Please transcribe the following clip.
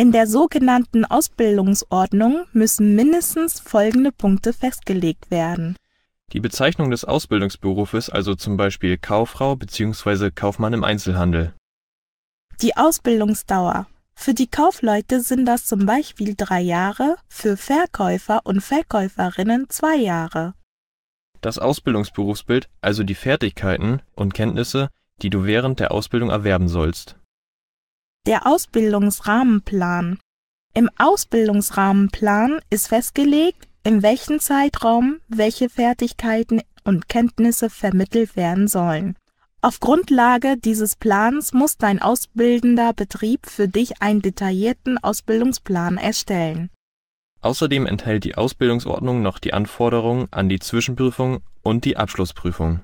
In der sogenannten Ausbildungsordnung müssen mindestens folgende Punkte festgelegt werden. Die Bezeichnung des Ausbildungsberufes, also zum Beispiel Kauffrau bzw. Kaufmann im Einzelhandel. Die Ausbildungsdauer. Für die Kaufleute sind das zum Beispiel drei Jahre, für Verkäufer und Verkäuferinnen zwei Jahre. Das Ausbildungsberufsbild, also die Fertigkeiten und Kenntnisse, die du während der Ausbildung erwerben sollst. Der Ausbildungsrahmenplan. Im Ausbildungsrahmenplan ist festgelegt, in welchem Zeitraum welche Fertigkeiten und Kenntnisse vermittelt werden sollen. Auf Grundlage dieses Plans muss dein ausbildender Betrieb für dich einen detaillierten Ausbildungsplan erstellen. Außerdem enthält die Ausbildungsordnung noch die Anforderungen an die Zwischenprüfung und die Abschlussprüfung